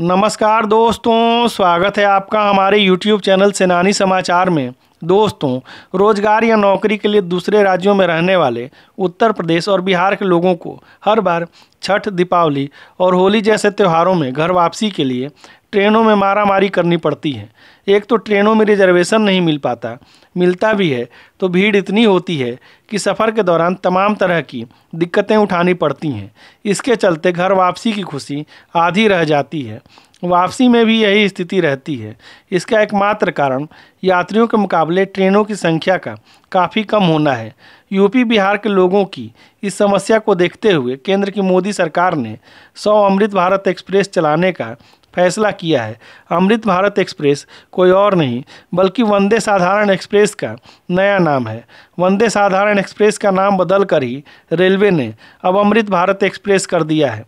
नमस्कार दोस्तों स्वागत है आपका हमारे YouTube चैनल सेनानी समाचार में दोस्तों रोजगार या नौकरी के लिए दूसरे राज्यों में रहने वाले उत्तर प्रदेश और बिहार के लोगों को हर बार छठ दीपावली और होली जैसे त्योहारों में घर वापसी के लिए ट्रेनों में मारा मारी करनी पड़ती है एक तो ट्रेनों में रिजर्वेशन नहीं मिल पाता मिलता भी है तो भीड़ इतनी होती है कि सफ़र के दौरान तमाम तरह की दिक्कतें उठानी पड़ती हैं इसके चलते घर वापसी की खुशी आधी रह जाती है वापसी में भी यही स्थिति रहती है इसका एकमात्र कारण यात्रियों के मुकाबले ट्रेनों की संख्या का काफ़ी कम होना है यूपी बिहार के लोगों की इस समस्या को देखते हुए केंद्र की मोदी सरकार ने सौ अमृत भारत एक्सप्रेस चलाने का फैसला किया है अमृत भारत एक्सप्रेस कोई और नहीं बल्कि वंदे साधारण एक्सप्रेस का नया नाम है वंदे साधारण एक्सप्रेस का नाम बदल कर ही रेलवे ने अब अमृत भारत एक्सप्रेस कर दिया है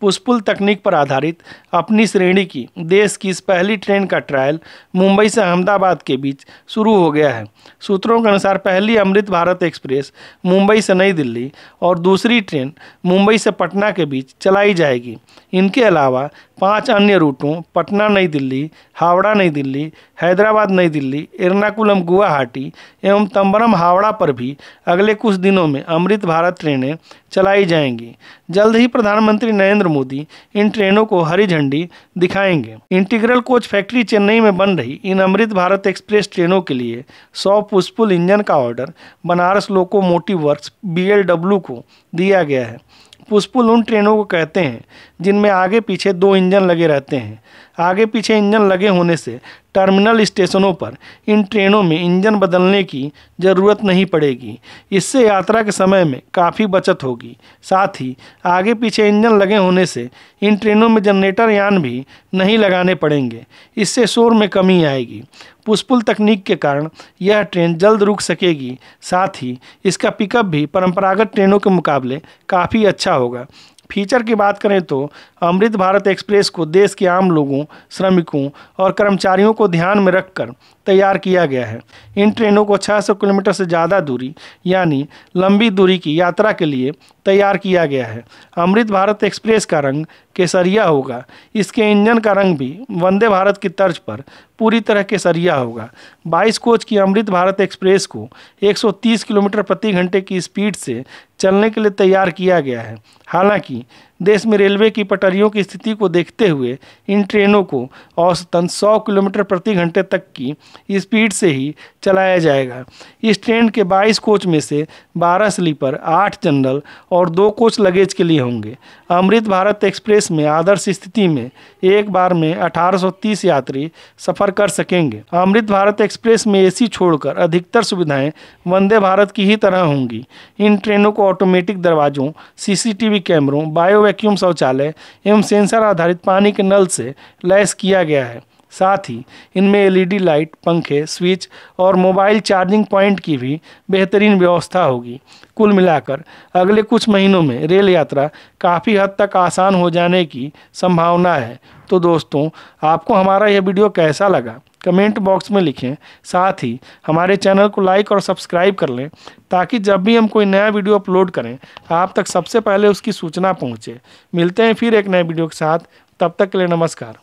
पुष्पुल तकनीक पर आधारित अपनी श्रेणी की देश की इस पहली ट्रेन का ट्रायल मुंबई से अहमदाबाद के बीच शुरू हो गया है सूत्रों के अनुसार पहली अमृत भारत एक्सप्रेस मुंबई से नई दिल्ली और दूसरी ट्रेन मुंबई से पटना के बीच चलाई जाएगी इनके अलावा पांच अन्य रूटों पटना नई दिल्ली हावड़ा नई दिल्ली हैदराबाद नई दिल्ली एर्नाकुलम गुवाहाटी एवं तम्बरम हावड़ा पर भी अगले कुछ दिनों में अमृत भारत ट्रेनें चलाई जाएंगी जल्द ही प्रधानमंत्री नरेंद्र मोदी इन ट्रेनों को हरी झंडी दिखाएंगे इंटीग्रल कोच फैक्ट्री चेन्नई में बन रही इन अमृत भारत एक्सप्रेस ट्रेनों के लिए सौ पुष्पुल इंजन का ऑर्डर बनारस लोकोमोटिव वर्क्स बी को दिया गया है पुष्पुल उन ट्रेनों को कहते हैं जिनमें आगे पीछे दो इंजन लगे रहते हैं आगे पीछे इंजन लगे होने से टर्मिनल स्टेशनों पर इन ट्रेनों में इंजन बदलने की ज़रूरत नहीं पड़ेगी इससे यात्रा के समय में काफ़ी बचत होगी साथ ही आगे पीछे इंजन लगे होने से इन ट्रेनों में जनरेटर यान भी नहीं लगाने पड़ेंगे इससे शोर में कमी आएगी पुष्पुल तकनीक के कारण यह ट्रेन जल्द रुक सकेगी साथ ही इसका पिकअप भी परंपरागत ट्रेनों के मुकाबले काफ़ी अच्छा होगा फीचर की बात करें तो अमृत भारत एक्सप्रेस को देश के आम लोगों श्रमिकों और कर्मचारियों को ध्यान में रखकर तैयार किया गया है इन ट्रेनों को 600 किलोमीटर से ज़्यादा दूरी यानी लंबी दूरी की यात्रा के लिए तैयार किया गया है अमृत भारत एक्सप्रेस का रंग केसरिया होगा इसके इंजन का रंग भी वंदे भारत की तर्ज पर पूरी तरह केसरिया होगा 22 कोच की अमृत भारत एक्सप्रेस को 130 किलोमीटर प्रति घंटे की स्पीड से चलने के लिए तैयार किया गया है हालांकि देश में रेलवे की पटरियों की स्थिति को देखते हुए इन ट्रेनों को औसतन 100 किलोमीटर प्रति घंटे तक की स्पीड से ही चलाया जाएगा इस ट्रेन के 22 कोच में से 12 स्लीपर 8 जनरल और दो कोच लगेज के लिए होंगे अमृत भारत एक्सप्रेस में आदर्श स्थिति में एक बार में 1830 यात्री सफ़र कर सकेंगे अमृत भारत एक्सप्रेस में ए छोड़कर अधिकतर सुविधाएं वंदे भारत की ही तरह होंगी इन ट्रेनों को ऑटोमेटिक दरवाज़ों सीसीटीवी कैमरों बायो वैक्यूम शौचालय एवं सेंसर आधारित पानी के नल से लैस किया गया है साथ ही इनमें एलईडी लाइट पंखे स्विच और मोबाइल चार्जिंग पॉइंट की भी बेहतरीन व्यवस्था होगी कुल मिलाकर अगले कुछ महीनों में रेल यात्रा काफ़ी हद तक आसान हो जाने की संभावना है तो दोस्तों आपको हमारा यह वीडियो कैसा लगा कमेंट बॉक्स में लिखें साथ ही हमारे चैनल को लाइक और सब्सक्राइब कर लें ताकि जब भी हम कोई नया वीडियो अपलोड करें आप तक सबसे पहले उसकी सूचना पहुंचे मिलते हैं फिर एक नए वीडियो के साथ तब तक के लिए नमस्कार